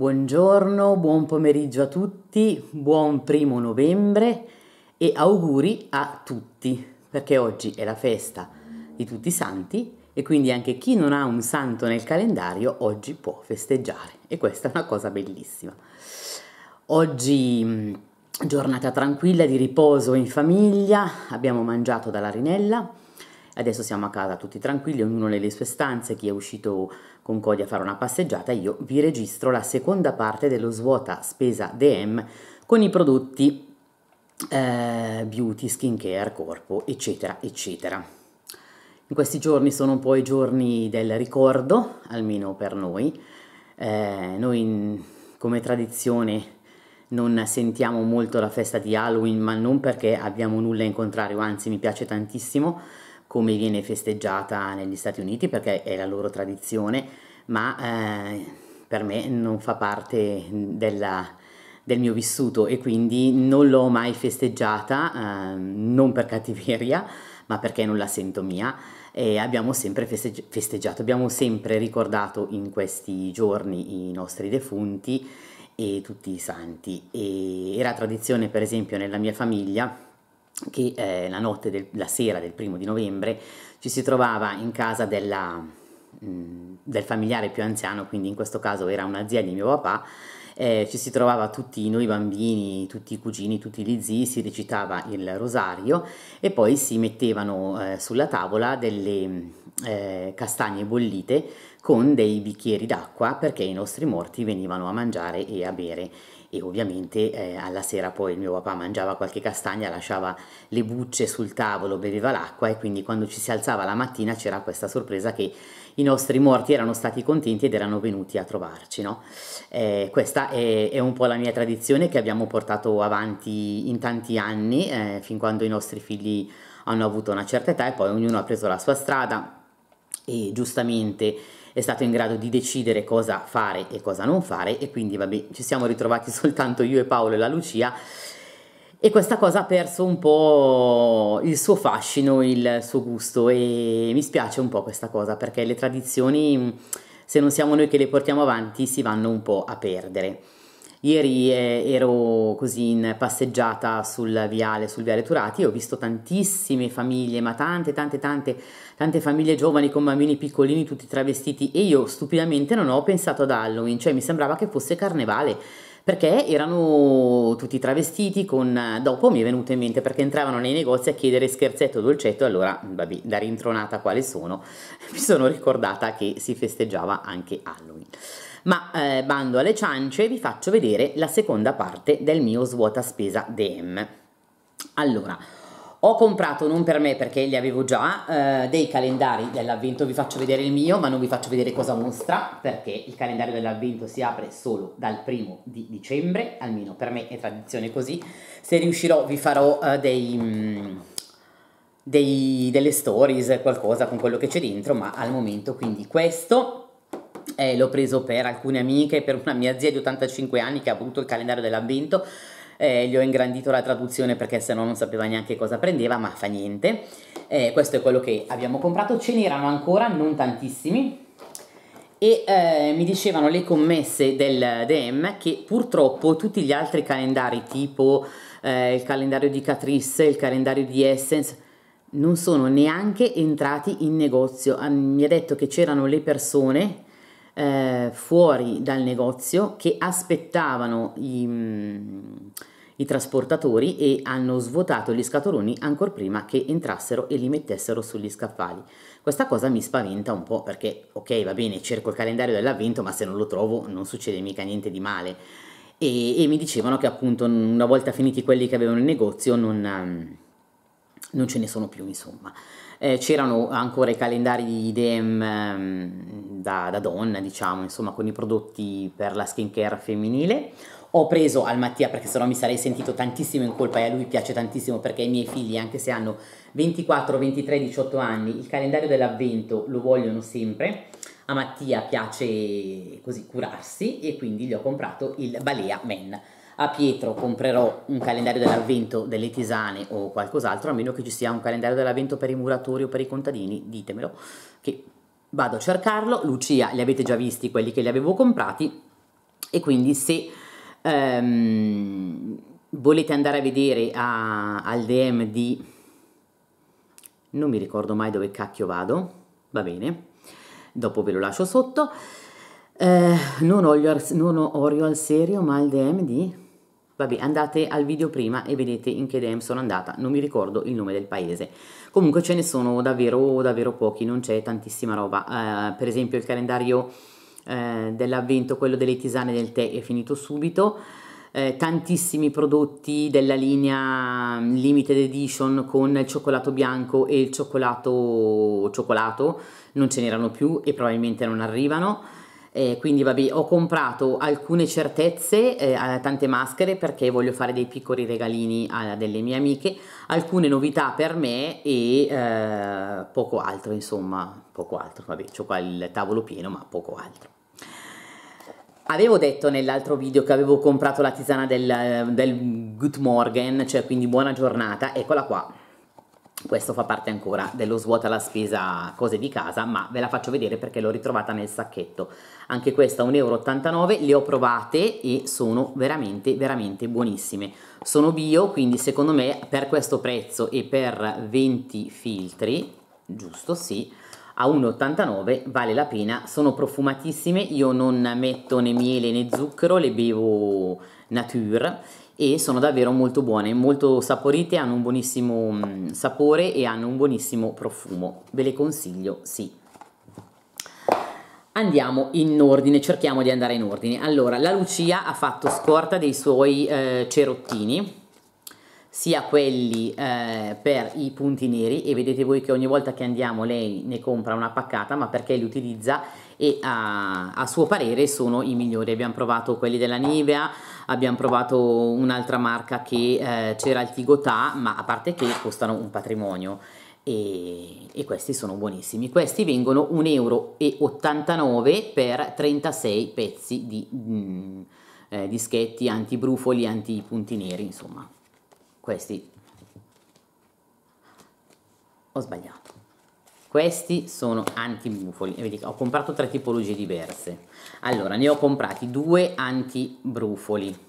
Buongiorno, buon pomeriggio a tutti, buon primo novembre e auguri a tutti, perché oggi è la festa di tutti i santi e quindi anche chi non ha un santo nel calendario oggi può festeggiare e questa è una cosa bellissima. Oggi mm, giornata tranquilla di riposo in famiglia, abbiamo mangiato dalla rinella Adesso siamo a casa tutti tranquilli, ognuno nelle sue stanze, chi è uscito con Cody a fare una passeggiata, io vi registro la seconda parte dello svuota spesa DM con i prodotti eh, beauty, skincare, corpo, eccetera, eccetera. In questi giorni sono un po' i giorni del ricordo, almeno per noi. Eh, noi in, come tradizione non sentiamo molto la festa di Halloween, ma non perché abbiamo nulla in contrario, anzi mi piace tantissimo, come viene festeggiata negli Stati Uniti perché è la loro tradizione, ma eh, per me non fa parte mm, della, del mio vissuto e quindi non l'ho mai festeggiata, eh, non per cattiveria, ma perché non la sento mia e abbiamo sempre festeggiato, abbiamo sempre ricordato in questi giorni i nostri defunti e tutti i santi e era tradizione per esempio nella mia famiglia che eh, la notte, del, la sera del primo di novembre, ci si trovava in casa della, mh, mm, del familiare più anziano, quindi in questo caso era una zia di mio papà, eh, ci si trovava tutti noi bambini, tutti i cugini, tutti gli zii, si recitava il rosario e poi si mettevano eh, sulla tavola delle eh, castagne bollite con dei bicchieri d'acqua perché i nostri morti venivano a mangiare e a bere e ovviamente eh, alla sera poi il mio papà mangiava qualche castagna, lasciava le bucce sul tavolo, beveva l'acqua e quindi quando ci si alzava la mattina c'era questa sorpresa che i nostri morti erano stati contenti ed erano venuti a trovarci. No? Eh, questa è, è, un po' la mia tradizione che abbiamo portato avanti in tanti anni, eh, fin quando i nostri figli hanno avuto una certa età e poi ognuno ha preso la sua strada e giustamente è stato in grado di decidere cosa fare e cosa non fare e quindi vabbè ci siamo ritrovati soltanto io e Paolo e la Lucia e questa cosa ha perso un po' il suo fascino, il suo gusto e mi spiace un po' questa cosa perché le tradizioni se non siamo noi che le portiamo avanti si vanno un po' a perdere. Ieri eh, ero così in passeggiata sul viale, sul viale Turati e ho visto tantissime famiglie, ma tante, tante, tante, tante famiglie giovani con bambini piccolini tutti travestiti e io stupidamente non ho pensato ad Halloween, cioè mi sembrava che fosse carnevale perché erano tutti travestiti con dopo mi è venuto in mente perché entravano nei negozi a chiedere scherzetto dolcetto allora vabbè da rintronata quale sono mi sono ricordata che si festeggiava anche Halloween ma eh, bando alle ciance vi faccio vedere la seconda parte del mio svuota spesa DM. Allora, ho comprato non per me perché li avevo già eh, dei calendari dell'avvento vi faccio vedere il mio ma non vi faccio vedere cosa mostra perché il calendario dell'avvento si apre solo dal primo di dicembre almeno per me è tradizione così se riuscirò vi farò eh, dei, mh, mm, dei, delle stories qualcosa con quello che c'è dentro ma al momento quindi questo eh, l'ho preso per alcune amiche, per una mia zia di 85 anni che ha avuto il calendario dell'avvento, eh, gli ho ingrandito la traduzione perché se no non sapeva neanche cosa prendeva, ma fa niente. Eh, questo è quello che abbiamo comprato, ce n'erano ancora, non tantissimi, e eh, mi dicevano le commesse del DM che purtroppo tutti gli altri calendari tipo eh, il calendario di Catrice, il calendario di Essence non sono neanche entrati in negozio mi ha detto che c'erano le persone eh, fuori dal negozio che aspettavano i, mh, mm, i trasportatori e hanno svuotato gli scatoloni ancora prima che entrassero e li mettessero sugli scaffali. Questa cosa mi spaventa un po' perché, ok, va bene, cerco il calendario dell'avvento, ma se non lo trovo non succede mica niente di male. E, e mi dicevano che appunto una volta finiti quelli che avevano il negozio non, mm, non ce ne sono più, insomma eh, c'erano ancora i calendari di IDEM ehm, da, da, donna, diciamo, insomma, con i prodotti per la skincare femminile. Ho preso al Mattia perché sennò mi sarei sentito tantissimo in colpa e a lui piace tantissimo perché i miei figli, anche se hanno 24, 23, 18 anni, il calendario dell'avvento lo vogliono sempre. A Mattia piace così curarsi e quindi gli ho comprato il Balea Men a Pietro comprerò un calendario dell'avvento delle tisane o qualcos'altro, a meno che ci sia un calendario dell'avvento per i muratori o per i contadini, ditemelo, che vado a cercarlo, Lucia li avete già visti quelli che li avevo comprati e quindi se ehm, volete andare a vedere a, al DM di... non mi ricordo mai dove cacchio vado, va bene, dopo ve lo lascio sotto. Eh, non, ho, non ho Orio al serio, ma il DM di Vabbè, andate al video prima e vedete in che DM sono andata, non mi ricordo il nome del paese. Comunque ce ne sono davvero, davvero pochi, non c'è tantissima roba. Eh, per esempio il calendario eh, dell'avvento, quello delle tisane del tè, è finito subito. Eh, tantissimi prodotti della linea mm, limited edition con il cioccolato bianco e il cioccolato cioccolato non ce n'erano più e probabilmente non arrivano eh, quindi vabbè, ho comprato alcune certezze, eh, tante maschere perché voglio fare dei piccoli regalini a delle mie amiche, alcune novità per me e eh, poco altro, insomma, poco altro. Vabbè, ho qua il tavolo pieno, ma poco altro. Avevo detto nell'altro video che avevo comprato la tisana del, del Good Morgen, cioè quindi buona giornata, eccola qua, questo fa parte ancora dello svuota la spesa cose di casa, ma ve la faccio vedere perché l'ho ritrovata nel sacchetto. Anche questa 1,89 euro, le ho provate e sono veramente veramente buonissime. Sono bio, quindi secondo me per questo prezzo e per 20 filtri, giusto sì, a 1,89 vale la pena, sono profumatissime, io non metto né miele né zucchero, le bevo nature e sono davvero molto buone, molto saporite, hanno un buonissimo mm, sapore e hanno un buonissimo profumo. Ve le consiglio, sì. Andiamo in ordine, cerchiamo di andare in ordine. Allora, la Lucia ha fatto scorta dei suoi eh, cerottini, sia quelli eh, per i punti neri e vedete voi che ogni volta che andiamo lei ne compra una paccata ma perché li utilizza e a, ah, a suo parere sono i migliori. Abbiamo provato quelli della Nivea, abbiamo provato un'altra marca che eh, c'era il Tigotà, ma a parte che costano un patrimonio. E, e, questi sono buonissimi. Questi vengono 1,89 euro per 36 pezzi di mh, mm, eh, dischetti antibrufoli, punti neri, insomma. Questi ho sbagliato. Questi sono antibufoli, vedete, ho comprato tre tipologie diverse. Allora, ne ho comprati due anti brufoli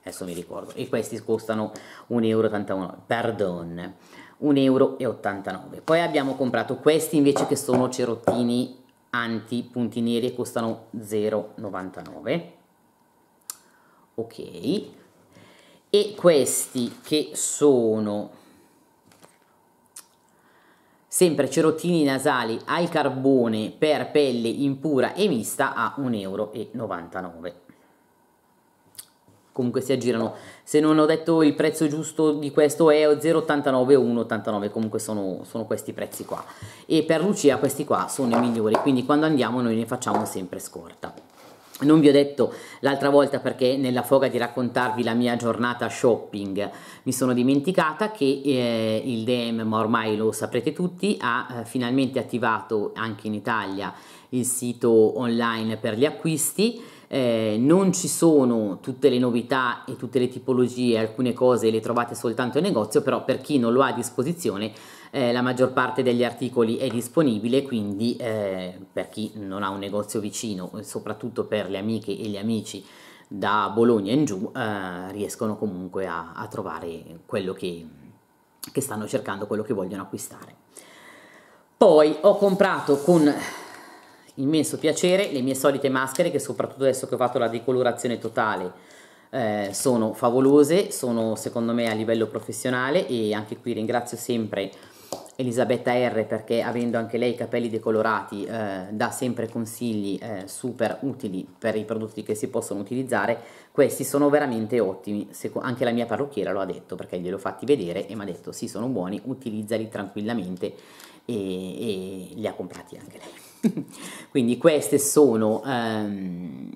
adesso mi ricordo, e questi costano 1,89 euro, perdon, 1,89 euro. Poi abbiamo comprato questi invece che sono cerottini anti punti neri e costano 0,99. Ok. E questi che sono sempre cerottini nasali al carbone per pelle impura e mista a 1,99 euro. Comunque si aggirano, se non ho detto il prezzo giusto di questo è 0,89 o 1,89, comunque sono, sono questi prezzi qua. E per Lucia questi qua sono i migliori, quindi quando andiamo noi ne facciamo sempre scorta. Non vi ho detto l'altra volta perché nella foga di raccontarvi la mia giornata shopping mi sono dimenticata che eh, il DM, ma ormai lo saprete tutti, ha eh, finalmente attivato anche in Italia il sito online per gli acquisti. Eh, non ci sono tutte le novità e tutte le tipologie, alcune cose le trovate soltanto in negozio, però per chi non lo ha a disposizione eh, la maggior parte degli articoli è disponibile, quindi eh, per chi non ha un negozio vicino, soprattutto per le amiche e gli amici da Bologna in giù, eh, riescono comunque a, a trovare quello che, che stanno cercando, quello che vogliono acquistare. Poi ho comprato con immenso piacere le mie solite maschere che soprattutto adesso che ho fatto la decolorazione totale eh, sono favolose, sono secondo me a livello professionale e anche qui ringrazio sempre Elisabetta R perché avendo anche lei i capelli decolorati eh, dà sempre consigli eh, super utili per i prodotti che si possono utilizzare questi sono veramente ottimi anche la mia parrucchiera lo ha detto perché gliel'ho fatti vedere e mi ha detto sì sono buoni utilizzali tranquillamente e, e li ha comprati anche lei quindi queste sono um,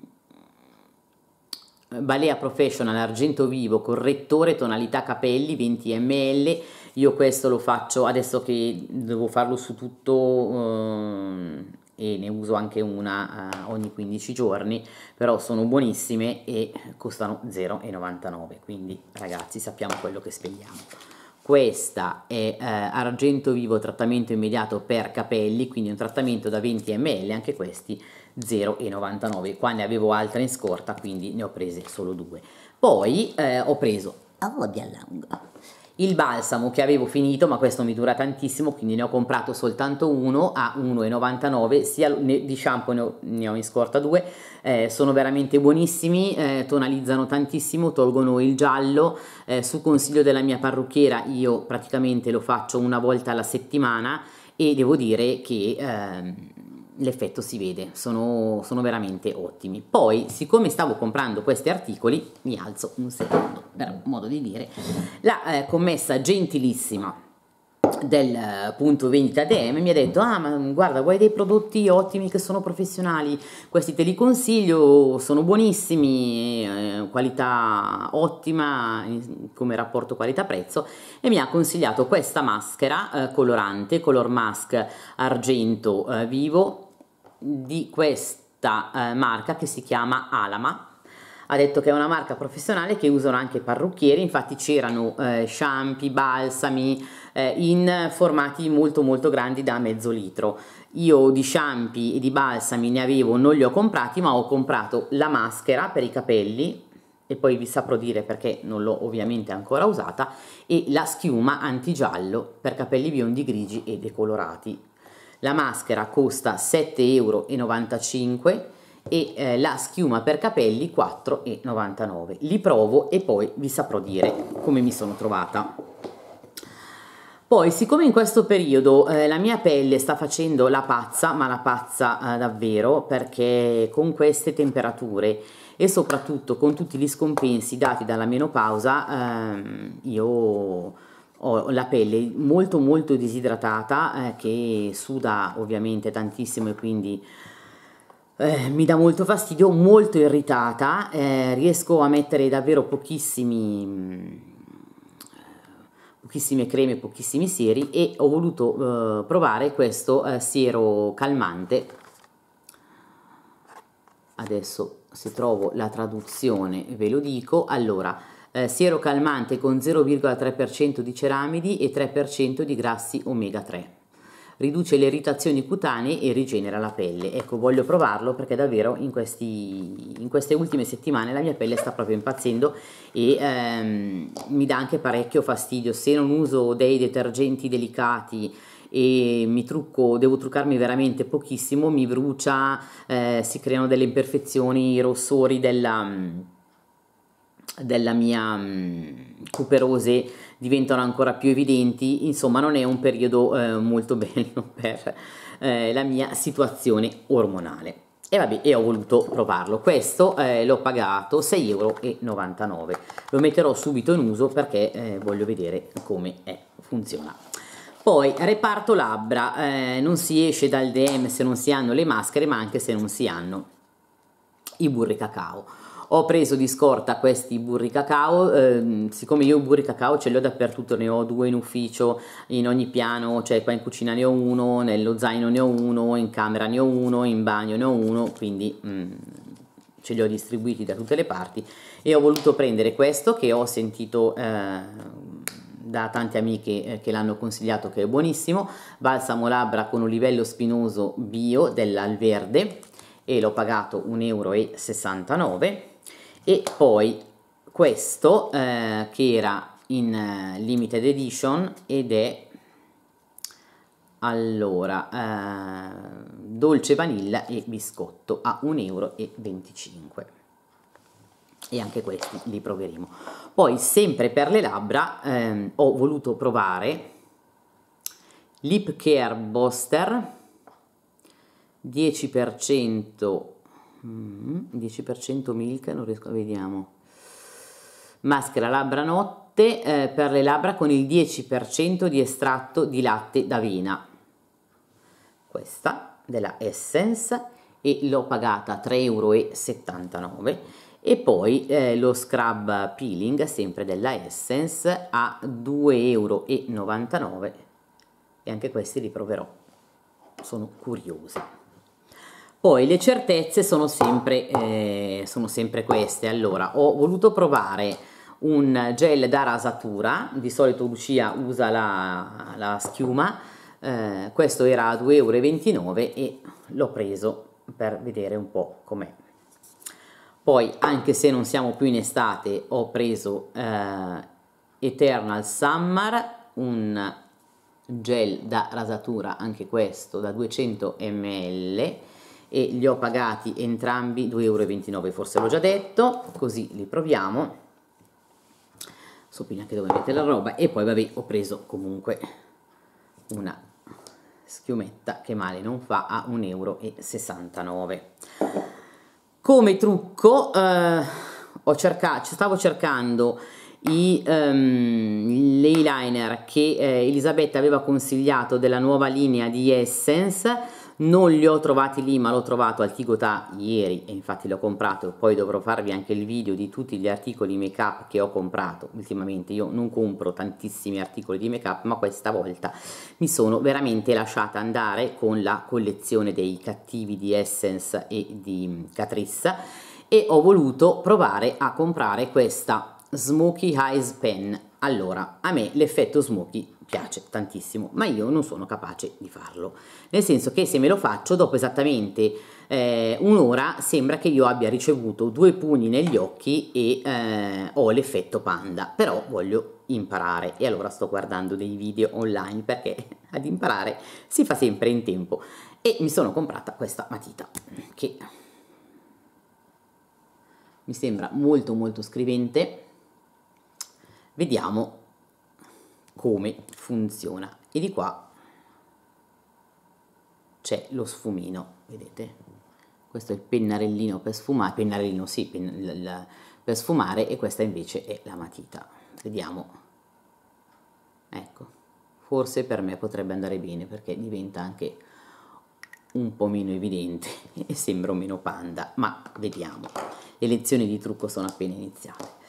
Balea Professional Argento Vivo correttore tonalità capelli 20 ml io questo lo faccio adesso che devo farlo su tutto eh, e ne uso anche una eh, ogni 15 giorni però sono buonissime e costano 0,99 quindi ragazzi sappiamo quello che spendiamo questa è eh, argento vivo trattamento immediato per capelli quindi un trattamento da 20 ml anche questi 0,99 qua ne avevo altre in scorta quindi ne ho prese solo due poi eh, ho preso Avoglia oh, Lunga il balsamo che avevo finito, ma questo mi dura tantissimo, quindi ne ho comprato soltanto uno a 1,99, sia di shampoo ne ho, ne ho in scorta due, eh, sono veramente buonissimi, eh, tonalizzano tantissimo, tolgono il giallo, eh, su consiglio della mia parrucchiera io praticamente lo faccio una volta alla settimana e devo dire che... Ehm, l'effetto si vede, sono, sono, veramente ottimi. Poi, siccome stavo comprando questi articoli, mi alzo un secondo, per modo di dire, la eh, commessa gentilissima del eh, punto vendita DM mi ha detto ah ma mm, guarda vuoi dei prodotti ottimi che sono professionali questi te li consiglio sono buonissimi eh, qualità ottima come rapporto qualità prezzo e mi ha consigliato questa maschera eh, colorante color mask argento eh, vivo di questa eh, marca che si chiama Alama ha detto che è una marca professionale che usano anche i parrucchieri, infatti c'erano eh, shampoo, balsami eh, in formati molto molto grandi da mezzo litro. Io di shampoo e di balsami ne avevo, non li ho comprati, ma ho comprato la maschera per i capelli e poi vi saprò dire perché non l'ho ovviamente ancora usata e la schiuma antigiallo per capelli biondi, grigi e decolorati. La maschera costa 7,95 euro e eh, la schiuma per capelli 4,99. Li provo e poi vi saprò dire come mi sono trovata. Poi, siccome in questo periodo eh, la mia pelle sta facendo la pazza, ma la pazza eh, davvero, perché con queste temperature e soprattutto con tutti gli scompensi dati dalla menopausa, ehm, io ho la pelle molto molto disidratata eh, che suda ovviamente tantissimo e quindi eh, mi dà molto fastidio, molto irritata, eh, riesco a mettere davvero pochissimi mm, pochissime creme, pochissimi sieri e ho voluto eh, provare questo eh, siero calmante adesso se trovo la traduzione ve lo dico allora eh, siero calmante con 0,3% di ceramidi e 3% di grassi omega 3 riduce le irritazioni cutanee e rigenera la pelle. Ecco, voglio provarlo perché davvero in, questi, in queste ultime settimane la mia pelle sta proprio impazzendo e ehm, mi dà anche parecchio fastidio. Se non uso dei detergenti delicati e mi trucco, devo truccarmi veramente pochissimo, mi brucia, eh, si creano delle imperfezioni, i rossori della, della mia mh, mm, cuperose diventano ancora più evidenti, insomma non è un periodo eh, molto bello per eh, la mia situazione ormonale. E vabbè, e ho voluto provarlo. Questo eh, l'ho pagato 6,99 euro. Lo metterò subito in uso perché eh, voglio vedere come è, eh, funziona. Poi, reparto labbra. Eh, non si esce dal DM se non si hanno le maschere, ma anche se non si hanno i burri cacao ho preso di scorta questi burri cacao, ehm, siccome io burri cacao ce li ho dappertutto, ne ho due in ufficio, in ogni piano, cioè qua in cucina ne ho uno, nello zaino ne ho uno, in camera ne ho uno, in bagno ne ho uno, quindi mm, ce li ho distribuiti da tutte le parti e ho voluto prendere questo che ho sentito... Eh, da tante amiche eh, che l'hanno consigliato che è buonissimo, balsamo labbra con un livello spinoso bio dell'Alverde e l'ho pagato 1,69 euro e poi questo eh, che era in eh, limited edition ed è allora eh, dolce vanilla e biscotto a 1,25 euro e anche questi li proveremo poi sempre per le labbra ehm, ho voluto provare lip care booster 10% 10% mm-hmm. milk, non riesco, a vediamo. Maschera labbra notte eh, per le labbra con il 10% di estratto di latte d'avena. Questa della Essence e l'ho pagata 3,79 euro. E poi eh, lo scrub peeling sempre della Essence a 2,99 euro. E anche questi li proverò, sono curiosa. Poi le certezze sono sempre, eh, sono sempre queste. Allora, ho voluto provare un gel da rasatura, di solito Lucia usa la, la schiuma, eh, questo era a 2,29 euro e l'ho preso per vedere un po' com'è. Poi, anche se non siamo più in estate, ho preso eh, Eternal Summer, un gel da rasatura, anche questo, da 200 ml, e li ho pagati entrambi 2,29 euro, forse l'ho già detto, così li proviamo. So più neanche dove mettere la roba e poi vabbè ho preso comunque una schiumetta che male non fa a 1,69 euro. Come trucco eh, ho cercato, stavo cercando i, um, l'eyeliner che eh, Elisabetta aveva consigliato della nuova linea di Essence non li ho trovati lì ma l'ho trovato al Tigotà ieri e infatti l'ho comprato poi dovrò farvi anche il video di tutti gli articoli make up che ho comprato ultimamente io non compro tantissimi articoli di make up ma questa volta mi sono veramente lasciata andare con la collezione dei cattivi di Essence e di mm, Catrice e ho voluto provare a comprare questa Smoky Eyes Pen allora, a me l'effetto smoky piace tantissimo, ma io non sono capace di farlo. Nel senso che se me lo faccio, dopo esattamente eh, un'ora, sembra che io abbia ricevuto due pugni negli occhi e eh, ho l'effetto panda. Però voglio imparare e allora sto guardando dei video online perché ad imparare si fa sempre in tempo. E mi sono comprata questa matita che mi sembra molto molto scrivente vediamo come funziona e di qua c'è lo sfumino vedete questo è il pennarellino per sfumare pennarellino sì pen, per sfumare e questa invece è la matita vediamo ecco forse per me potrebbe andare bene perché diventa anche un po' meno evidente e sembro meno panda ma vediamo le lezioni di trucco sono appena iniziate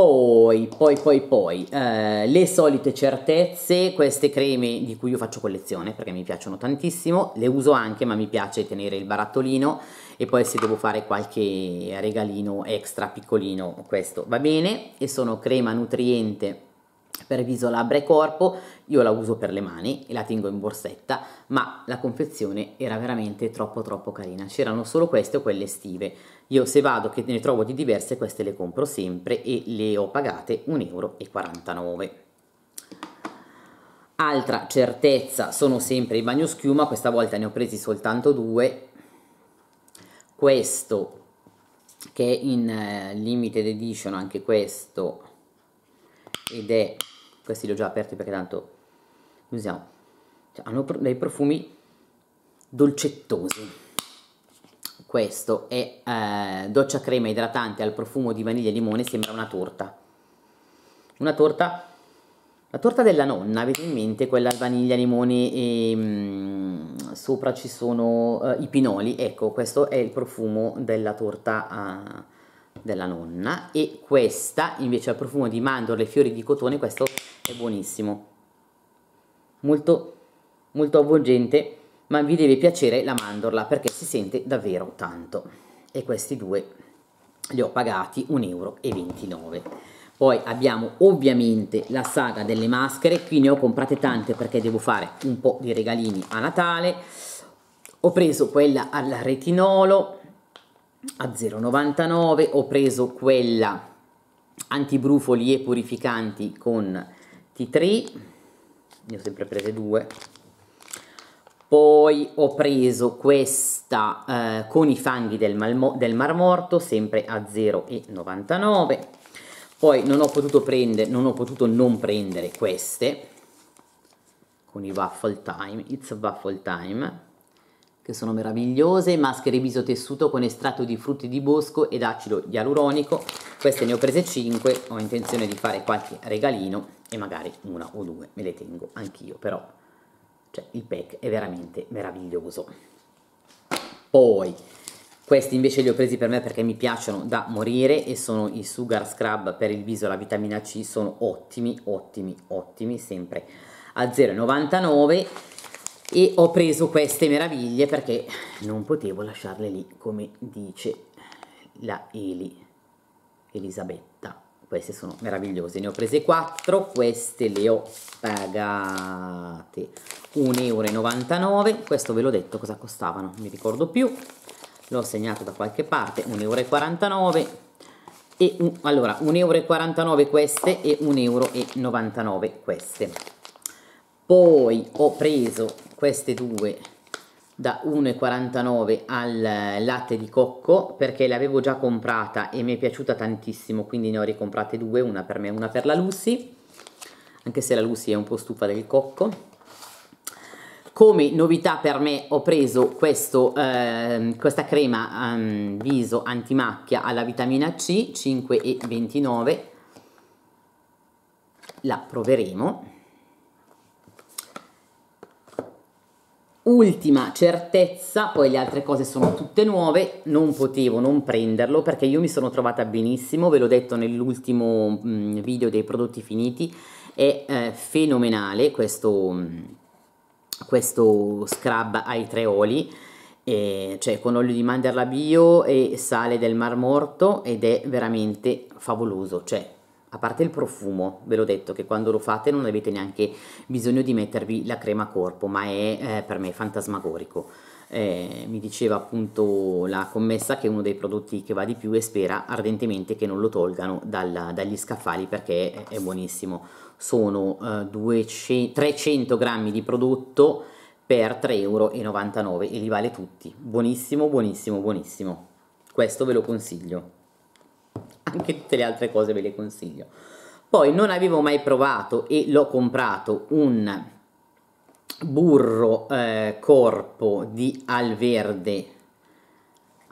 poi, poi, poi, poi, eh, le solite certezze, queste creme di cui io faccio collezione perché mi piacciono tantissimo, le uso anche ma mi piace tenere il barattolino e poi se devo fare qualche regalino extra piccolino questo va bene e sono crema nutriente per viso, labbra e corpo, io la uso per le mani e la tengo in borsetta, ma la confezione era veramente troppo troppo carina, c'erano solo queste o quelle estive, io se vado che ne trovo di diverse, queste le compro sempre e le ho pagate 1,49 euro. Altra certezza sono sempre i bagnoschiuma, questa volta ne ho presi soltanto due. Questo che è in eh, limited edition anche questo ed è questi li ho già aperti perché tanto li usiamo cioè, hanno dei profumi dolcettosi questo è eh, doccia crema idratante al profumo di vaniglia e limone, sembra una torta. Una torta, la torta della nonna, avete in mente quella vaniglia, limone e ehm, mh, sopra ci sono eh, i pinoli, ecco questo è il profumo della torta eh, della nonna e questa invece al profumo di mandorle e fiori di cotone, questo è buonissimo, molto, molto avvolgente ma vi deve piacere la mandorla perché si sente davvero tanto e questi due li ho pagati 1,29 euro poi abbiamo ovviamente la saga delle maschere qui ne ho comprate tante perché devo fare un po' di regalini a Natale ho preso quella al retinolo a 0,99 ho preso quella antibrufoli e purificanti con T3 ne ho sempre prese due poi ho preso questa eh, con i fanghi del, Malmo del Mar Morto, sempre a 0,99. Poi non ho potuto prendere, non ho potuto non prendere queste con i waffle time, it's waffle time, che sono meravigliose, maschere viso tessuto con estratto di frutti di bosco ed acido dialuronico. Queste ne ho prese 5, ho intenzione di fare qualche regalino e magari una o due me le tengo anch'io, però cioè, il pack è veramente meraviglioso. Poi, questi invece li ho presi per me perché mi piacciono da morire e sono i Sugar Scrub per il viso e la vitamina C. Sono ottimi, ottimi, ottimi, sempre a 0,99 e ho preso queste meraviglie perché non potevo lasciarle lì come dice la Eli Elisabetta queste sono meravigliose ne ho prese 4 queste le ho pagate 1,99 euro questo ve l'ho detto cosa costavano non mi ricordo più l'ho segnato da qualche parte 1,49 euro e un, allora 1,49 euro queste e 1,99 euro queste poi ho preso queste due da 1,49 al latte di cocco perché l'avevo già comprata e mi è piaciuta tantissimo quindi ne ho ricomprate due, una per me e una per la Lucy anche se la Lucy è un po' stufa del cocco come novità per me ho preso questo, eh, questa crema um, viso antimacchia alla vitamina C 5,29 la proveremo ultima certezza, poi le altre cose sono tutte nuove, non potevo non prenderlo perché io mi sono trovata benissimo, ve l'ho detto nell'ultimo mm, video dei prodotti finiti, è eh, fenomenale questo, mm, questo scrub ai tre oli, eh, cioè con olio di mandorla bio e sale del mar morto ed è veramente favoloso, cioè a parte il profumo, ve l'ho detto che quando lo fate non avete neanche bisogno di mettervi la crema corpo, ma è eh, per me fantasmagorico. Eh, mi diceva appunto la commessa che è uno dei prodotti che va di più e spera ardentemente che non lo tolgano dalla, dagli scaffali perché è, è buonissimo. Sono eh, 200, 300 grammi di prodotto per 3,99 euro e li vale tutti. Buonissimo, buonissimo, buonissimo. Questo ve lo consiglio anche tutte le altre cose ve le consiglio. Poi non avevo mai provato e l'ho comprato un burro eh, corpo di Alverde.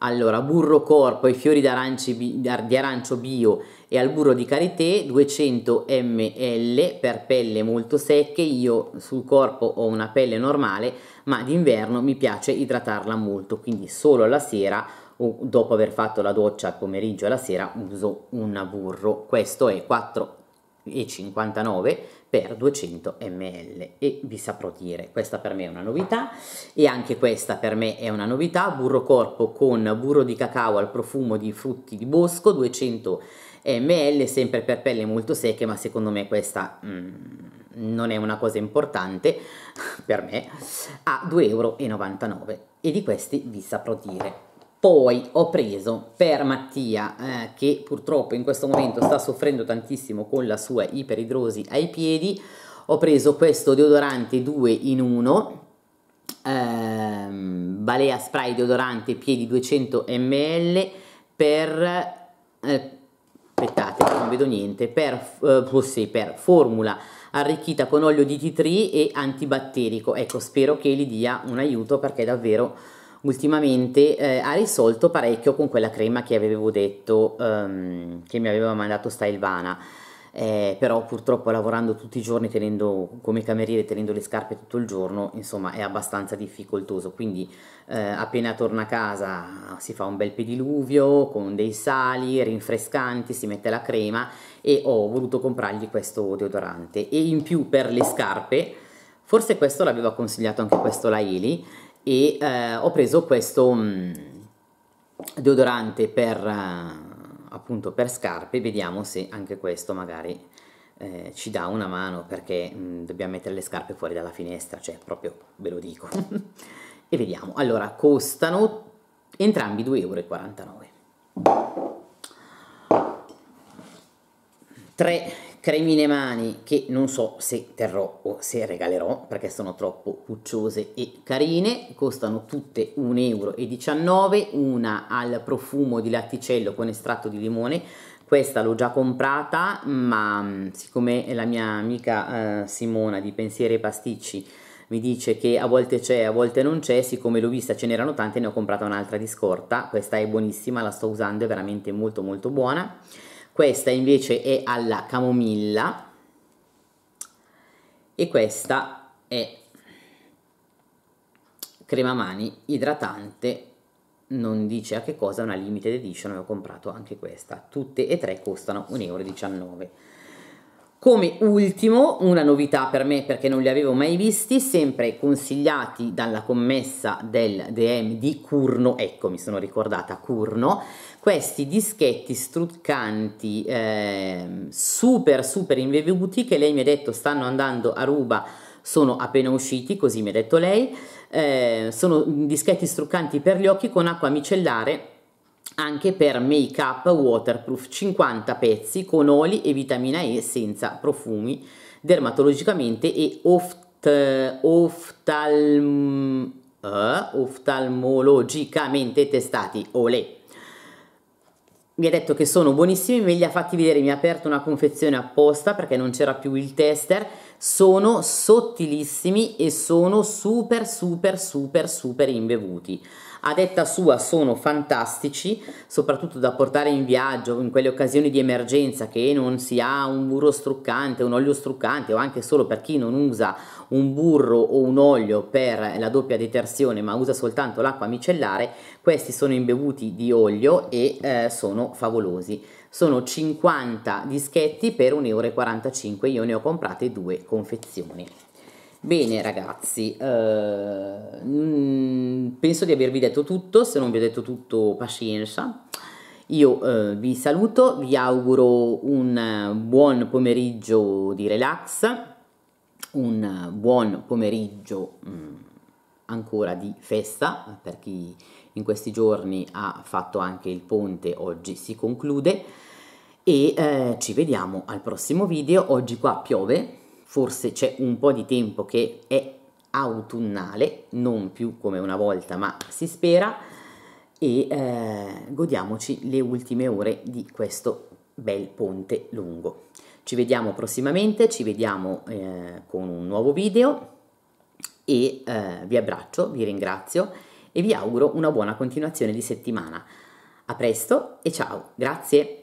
Allora, burro corpo e fiori di arancio bio e al burro di karité 200 ml per pelle molto secche. Io sul corpo ho una pelle normale, ma d'inverno mi piace idratarla molto, quindi solo alla sera o dopo aver fatto la doccia al pomeriggio e alla sera uso un burro. Questo è 4,59 per 200 ml e vi saprò dire, questa per me è una novità e anche questa per me è una novità, burro corpo con burro di cacao al profumo di frutti di bosco, 200 ml sempre per pelle molto secche ma secondo me questa... Mm, non è una cosa importante per me, a 2,99 euro e di questi vi saprò dire. Poi ho preso per Mattia, eh, che purtroppo in questo momento sta soffrendo tantissimo con la sua iperidrosi ai piedi, ho preso questo deodorante 2 in 1, ehm, Balea Spray deodorante piedi 200 ml per... Eh, aspettate, non vedo niente, per, eh, sì, per formula arricchita con olio di tea tree e antibatterico. Ecco, spero che gli dia un aiuto perché davvero ultimamente eh, ha risolto parecchio con quella crema che avevo detto um, che mi aveva mandato Stylevana eh, però purtroppo lavorando tutti i giorni tenendo come cameriere tenendo le scarpe tutto il giorno insomma è abbastanza difficoltoso quindi eh, appena torna a casa si fa un bel pediluvio con dei sali rinfrescanti si mette la crema e ho voluto comprargli questo deodorante e in più per le scarpe forse questo l'aveva consigliato anche questo Laeli e eh, ho preso questo mh, mm, deodorante per, eh, appunto per scarpe, vediamo se anche questo magari eh, ci dà una mano perché mh, mm, dobbiamo mettere le scarpe fuori dalla finestra, cioè proprio ve lo dico. e vediamo, allora costano entrambi 2,49 euro. 3 cremine mani che non so se terrò o se regalerò perché sono troppo pucciose e carine, costano tutte 1,19 euro, una al profumo di latticello con estratto di limone, questa l'ho già comprata ma mm, siccome la mia amica eh, Simona di Pensieri e Pasticci mi dice che a volte c'è, a volte non c'è, siccome l'ho vista ce n'erano tante ne ho comprata un'altra di scorta, questa è buonissima, la sto usando, è veramente molto molto buona questa invece è alla camomilla e questa è crema mani idratante non dice a che cosa una limited edition ho comprato anche questa tutte e tre costano 1,19 euro come ultimo, una novità per me perché non li avevo mai visti, sempre consigliati dalla commessa del DM di Curno, ecco mi sono ricordata Curno, questi dischetti struccanti eh, super super invevuti che lei mi ha detto stanno andando a ruba, sono appena usciti, così mi ha detto lei, eh, sono dischetti struccanti per gli occhi con acqua micellare anche per Make Up Waterproof 50 pezzi con oli e vitamina E senza profumi dermatologicamente e oft, oftalm, uh, oftalmologicamente testati. Olè! mi ha detto che sono buonissimi, me li ha fatti vedere, mi ha aperto una confezione apposta perché non c'era più il tester, sono sottilissimi e sono super super super super imbevuti a detta sua sono fantastici, soprattutto da portare in viaggio in quelle occasioni di emergenza che non si ha un burro struccante, un olio struccante o anche solo per chi non usa un burro o un olio per la doppia detersione ma usa soltanto l'acqua micellare, questi sono imbevuti di olio e eh, sono favolosi. Sono 50 dischetti per 1,45 euro, io ne ho comprate due confezioni. Bene ragazzi, eh, mm, penso di avervi detto tutto, se non vi ho detto tutto pazienza. Io eh, vi saluto, vi auguro un buon pomeriggio di relax, un buon pomeriggio mh, mm, ancora di festa per chi in questi giorni ha fatto anche il ponte, oggi si conclude e eh, ci vediamo al prossimo video, oggi qua piove forse c'è un po' di tempo che è autunnale, non più come una volta, ma si spera, e eh, godiamoci le ultime ore di questo bel ponte lungo. Ci vediamo prossimamente, ci vediamo eh, con un nuovo video e eh, vi abbraccio, vi ringrazio e vi auguro una buona continuazione di settimana. A presto e ciao, grazie!